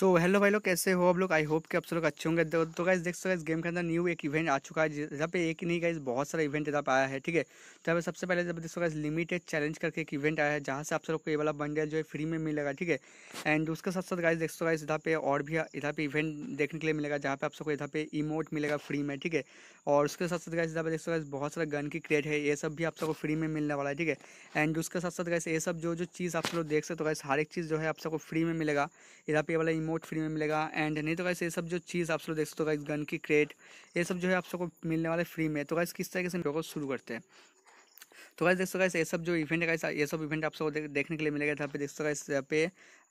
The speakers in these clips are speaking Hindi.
तो हेलो भाई लोग कैसे हो आप लोग आई होप कि आप सब लोग अच्छे होंगे तो गाइज देख सकते गेम के अंदर न्यू एक इवेंट आ चुका है जहाँ पे एक नहीं गाइज बहुत सारा इवेंट यहाँ पर आया है ठीक है तो यहाँ पे सबसे पहले जब देख सकते लिमिटेड चैलेंज करके एक इवेंट आया है जहाँ से आप सब लोग को ये वाला बंडल जो है फ्री में मिलेगा ठीक है एंड उसके साथ साथ गाइज देख सकते गाइज इधर पे और भी इधर पे इवेंट देखने के लिए मिलेगा जहाँ पे आप सबको इधर पे इमोट मिलेगा फ्री में ठीक है और उसके साथ साथ गाइज इधर देख सकते बहुत सारा गन की क्रिएट है ये सब भी आप सबको फ्री में मिलने वाला है ठीक है एंड उसके साथ साथ गाइस ये सब जो जो चीज़ आप सब लोग देख सकते हो गाइस तो हर एक चीज़ जो है आप सबको फ्री में मिलेगा इधर पे वाला रिमोट फ्री में मिलेगा एंड नहीं तो कैसे ये सब जो चीज़ आप लोग देख सकते हो गन की क्रेट ये सब जो है आप सबको मिलने वाले फ्री में तो कैसे किस तरीके से शुरू करते हैं तो गाइस देख सकते हैं ये सब जो इवेंट है ये सब इवेंट आप सबको देखने के लिए मिलेगा यहाँ पे देख सकते हैं यहाँ पे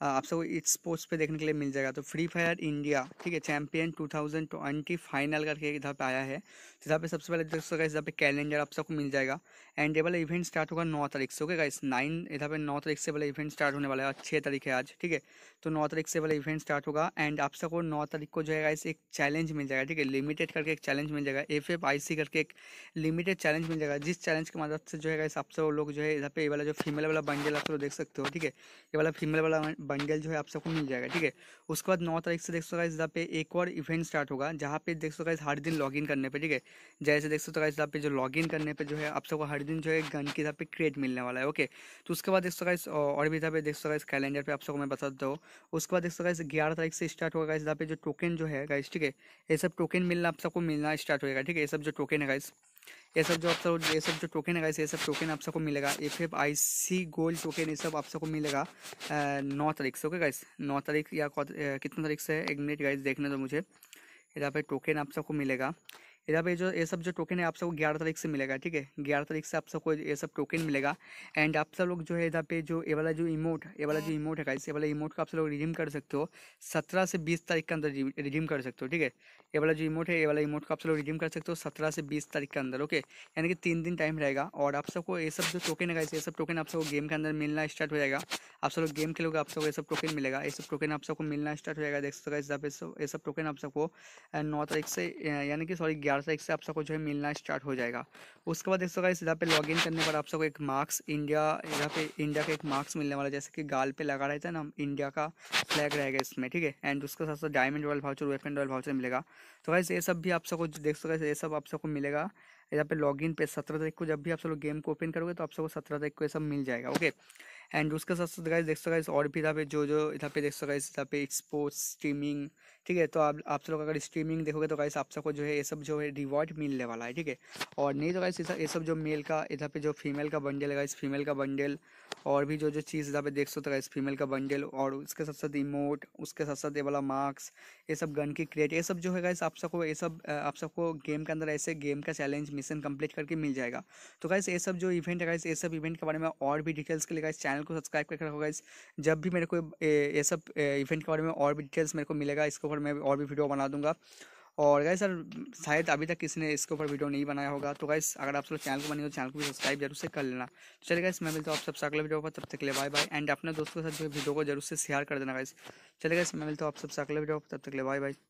आप सबको स्पोर्ट्स पे देखने के लिए मिल जाएगा तो फ्री फायर इंडिया ठीक है champion two thousand twenty final करके इधर पे आया है तो यहाँ पे सबसे पहले देख सकते यहाँ पे कैलेंडर आप सबको मिल जाएगा एंड ये वाला इवेंट स्टार्ट होगा नौ तारीख से ओके गाइस नाइन इधर पे नौ तारीख से वाला इवेंट स्टार्ट होने वाला है छः तारीख है आज ठीक है तो नौ तारीख से वाला इवेंट स्टार्ट होगा एंड आप सबको नौ तारीख को जो है गाइस एक चैलेंज मिल जाएगा ठीक है लिमिटेड करके एक चैलेंज मिल जाएगा एफ एफ आई सी करके एक लिमिटेड चैलेंज मिल जाएगा जिस चैलेंज की मदद से जो है जाएगा इस आपसे वो लोग जो है यहाँ पे ये वाला जो फीमेल वाला बंडल आप लोग देख सकते हो ठीक है ये वाला फीमेल वाला बंडल जो है आप सबको मिल जाएगा ठीक है उसके बाद नौ तारीख से देख सकते यहाँ पे एक और इवेंट स्टार्ट होगा जहाँ पे देख सकते हर दिन लॉगिन करने पर ठीक है जैसे देख सकते यहाँ पे जो लॉगिन करने पर जो है आप सबको हर दिन जो है गन के यहाँ पे क्रेट मिलने वाला है ओके तो उसके बाद देख सकते और भी यहाँ पे देख सकते कैलेंडर पर आप सबको मैं बता देता हूँ उसके बाद देख सकते ग्यारह तारीख से स्टार्ट होगा इस यहाँ पे जो टोकन जो है गाइस ठीक है ये सब टोकन मिलना आप सबको मिलना स्टार्ट होगा ठीक है ये सब जो टोकन है गाइस ये सब जो आप सब ये सब जो टोकन है ये सब टोकन आप सबको मिलेगा F F I C gold token ये सब आप सबको मिलेगा नौ तारीख से ओके गाइस नौ तारीख या कितने तारीख से एक मिनट गाइस देखने दो मुझे यहाँ पे टोकन आप सबको मिलेगा इधर पे जो ये सब जो टोकन है आप सबको ग्यारह तारीख से मिलेगा ठीक है ग्यारह तारीख से आप सबको ये सब टोकन मिलेगा एंड आप सब लोग जो है इधर पे जो ये वाला जो इमोट ये वाला जो इमोट है गाइस ये वाला इमोट को आप सब लोग रिडीम कर सकते हो सत्रह से बीस तारीख के अंदर रिडीम कर सकते हो ठीक है ये वाला जो इमोट है ये वाला इमोट को आप सब लोग रिडीम कर सकते हो सत्रह से बीस तारीख के अंदर ओके यानी कि तीन दिन टाइम रहेगा और आप सबको ये सब जो टोकन है ये सब टोकन आप सबको गेम के अंदर मिलना स्टार्ट हो जाएगा आप सब लोग गेम खेलोगे आप सबको ये सब टोकन मिलेगा ये सब टोकन आप सबको मिलना स्टार्ट हो जाएगा देख सकते हो ये सब टोकन आप सबको नौ तारीख से यानी कि सॉरी ग्यारह चार तारीख से आप सबको जो है मिलना स्टार्ट हो जाएगा उसके बाद देखो इस यहाँ पे लॉगिन करने पर आप सबको एक मार्क्स इंडिया यहाँ पे इंडिया का एक मार्क्स मिलने वाला जैसे कि गाल पे लगा रहता है ना इंडिया का फ्लैग रहेगा इसमें ठीक है एंड उसके साथ साथ diamond royal voucher weapon royal voucher मिलेगा तो वैसे ये सब भी आप सबको देख सको ये सब आप सबको मिलेगा यहाँ पे लॉगिन पे सत्रह तारीख को जब भी आप सब लोग गेम को ओपन करोगे तो आप सबको सत्रह तारीख को ये सब मिल जाएगा ओके एंड उसके साथ साथ गाइस देख सो गाइस और भी यहाँ पे जो जो इधर पे देख सो गाइस यहाँ पे स्पोर्ट्स स्ट्रीमिंग ठीक है तो आप आप तो लोग अगर स्ट्रीमिंग देखोगे तो गाइस आप सबको जो है ये सब जो है रिवॉर्ड मिलने वाला है ठीक है और नहीं तो गाइस ये सब जो मेल का इधर पे जो फीमेल का बंडल है गाइस फीमेल का बंडल और भी जो जो चीज़ इधर पे देख सकते हो गाइस फीमेल का बंडल और उसके साथ साथ इमोट उसके साथ साथ ये वाला मार्क्स ये सब गन की क्रिएट ये सब जो है गाइस आप सबको ये सब आप सबको गेम के अंदर ऐसे गेम का चैलेंज मिशन कंप्लीट करके मिल जाएगा तो गाइस ये सब जो इवेंट है गाइस ये सब इवेंट के बारे में और भी डिटेल्स के लिए गाइस चैनल को सब्सक्राइब करके रखो गाइस जब भी मेरे को ये सब इवेंट के बारे में और भी डिटेल्स मेरे को मिलेगा इसके ऊपर ऊपर मैं और भी वीडियो बना दूंगा और गाइस सर शायद अभी तक किसी ने इसके ऊपर वीडियो नहीं बनाया होगा तो गाइस अगर आप सब चैनल को बनी हो चैनल को भी सब्सक्राइब जरूर से कर लेना तो चलिए गाइस मैं मिलता हूँ आप सबसे अगले वीडियो पर तब तक के लिए बाय बाय एंड अपने दोस्तों के साथ जो वीडियो को जरूर से शेयर कर देना गाइस चलिए गाइस मैं मिलता हूँ आप सबसे अगले वीडियो पर तब तक के लिए बाय बाय